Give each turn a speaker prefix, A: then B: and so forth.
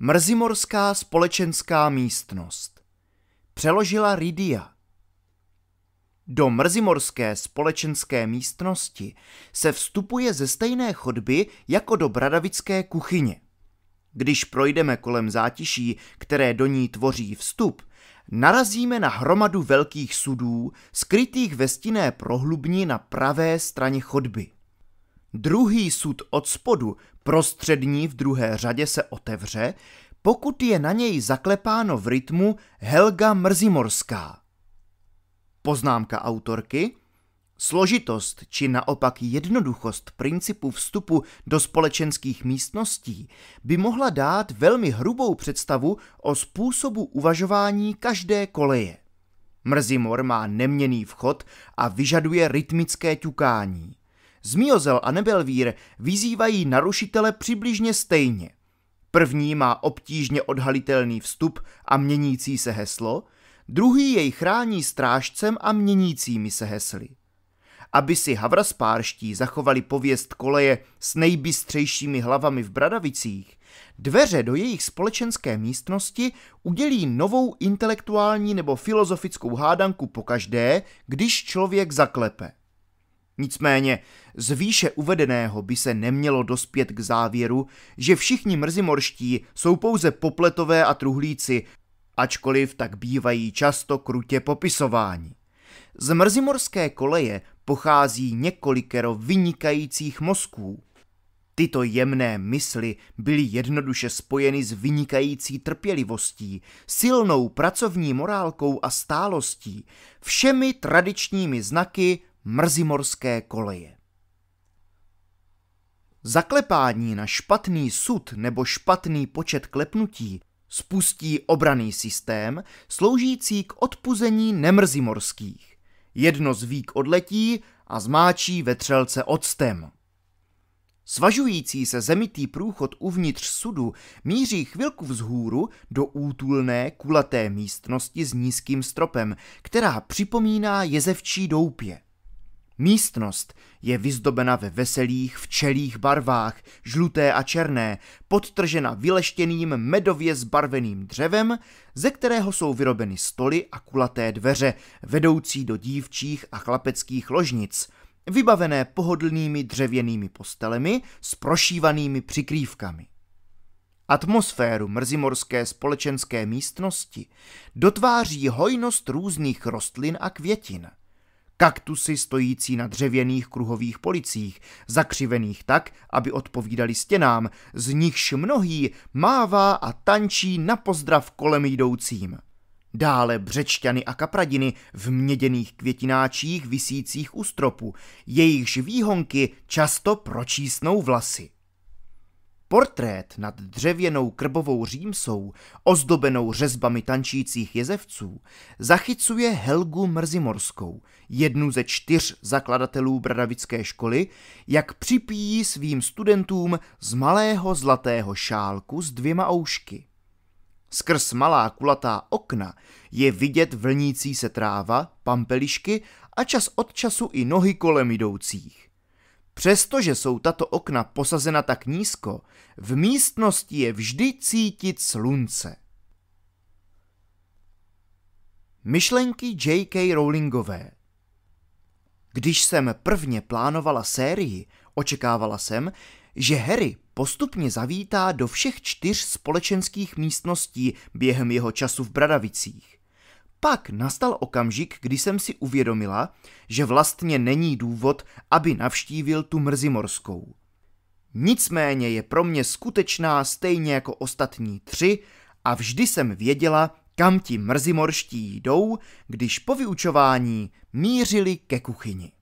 A: Mrzimorská společenská místnost. Přeložila Rydia Do mrzimorské společenské místnosti se vstupuje ze stejné chodby jako do bradavické kuchyně. Když projdeme kolem zátiší, které do ní tvoří vstup, narazíme na hromadu velkých sudů, skrytých ve stinné prohlubni na pravé straně chodby. Druhý sud od spodu, prostřední v druhé řadě, se otevře, pokud je na něj zaklepáno v rytmu Helga Mrzimorská. Poznámka autorky – Složitost či naopak jednoduchost principu vstupu do společenských místností by mohla dát velmi hrubou představu o způsobu uvažování každé koleje. Mrzimor má neměný vchod a vyžaduje rytmické ťukání. Zmiozel a Nebelvír vyzývají narušitele přibližně stejně. První má obtížně odhalitelný vstup a měnící se heslo, druhý jej chrání strážcem a měnícími se hesly. Aby si havraspárští zachovali pověst koleje s nejbystřejšími hlavami v Bradavicích, dveře do jejich společenské místnosti udělí novou intelektuální nebo filozofickou hádanku pokaždé, když člověk zaklepe. Nicméně z výše uvedeného by se nemělo dospět k závěru, že všichni mrzimorští jsou pouze popletové a truhlíci, ačkoliv tak bývají často krutě popisováni. Z mrzimorské koleje pochází několikero vynikajících mozků. Tyto jemné mysli byly jednoduše spojeny s vynikající trpělivostí, silnou pracovní morálkou a stálostí, všemi tradičními znaky mrzimorské koleje. Zaklepání na špatný sud nebo špatný počet klepnutí spustí obraný systém sloužící k odpuzení nemrzimorských. Jedno zvík odletí a zmáčí vetřelce octem. Svažující se zemitý průchod uvnitř sudu míří chvilku vzhůru do útulné kulaté místnosti s nízkým stropem, která připomíná jezevčí doupě. Místnost je vyzdobena ve veselých včelých barvách, žluté a černé, podtržena vyleštěným medově zbarveným dřevem, ze kterého jsou vyrobeny stoly a kulaté dveře, vedoucí do dívčích a chlapeckých ložnic, vybavené pohodlnými dřevěnými postelemi s prošívanými přikrývkami. Atmosféru mrzimorské společenské místnosti dotváří hojnost různých rostlin a květin – kaktusy stojící na dřevěných kruhových policích, zakřivených tak, aby odpovídali stěnám, z nichž mnohý mává a tančí na pozdrav kolem jdoucím. Dále břečťany a kapradiny v měděných květináčích visících u stropu, jejichž výhonky často pročísnou vlasy. Portrét nad dřevěnou krbovou římsou, ozdobenou řezbami tančících jezevců, zachycuje Helgu Mrzimorskou, jednu ze čtyř zakladatelů Bradavické školy, jak připíjí svým studentům z malého zlatého šálku s dvěma oušky. Skrz malá kulatá okna je vidět vlnící se tráva, pampelišky a čas od času i nohy kolem jdoucích. Přestože jsou tato okna posazena tak nízko, v místnosti je vždy cítit slunce. Myšlenky J.K. Rowlingové Když jsem prvně plánovala sérii, očekávala jsem, že Harry postupně zavítá do všech čtyř společenských místností během jeho času v Bradavicích. Pak nastal okamžik, kdy jsem si uvědomila, že vlastně není důvod, aby navštívil tu mrzimorskou. Nicméně je pro mě skutečná stejně jako ostatní tři a vždy jsem věděla, kam ti mrzimorští jdou, když po vyučování mířili ke kuchyni.